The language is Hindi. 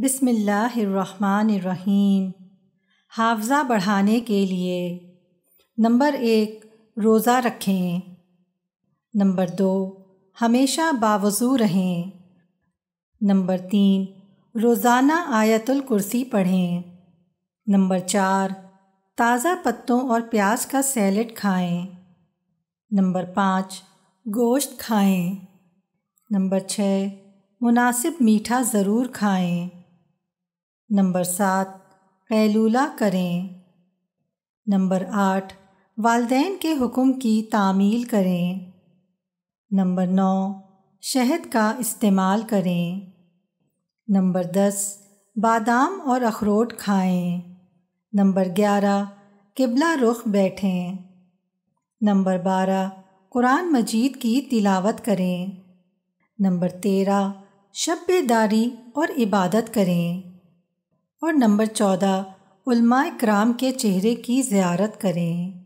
बिसमीम हाफज़ा बढ़ाने के लिए नंबर एक रोज़ा रखें नंबर दो हमेशा बावजू रहें नंबर तीन रोज़ाना आयतुल कुर्सी पढ़ें नंबर चार ताज़ा पत्तों और प्याज का सैलड खाएं नंबर पाँच गोश्त खाएं नंबर छः मुनासिब मीठा ज़रूर खाएं नंबर सात कैलूला करें नंबर आठ वालदेन के हुक्म की तामील करें नंबर नौ शहद का इस्तेमाल करें नंबर दस बादाम और अखरोट खाएं। नंबर ग्यारह किबला रुख बैठें नंबर बारह कुरान मजीद की तिलावत करें नंबर तेरह शब्बेदारी और इबादत करें और नंबर चौदह उलमा कराम के चेहरे की ज़्यारत करें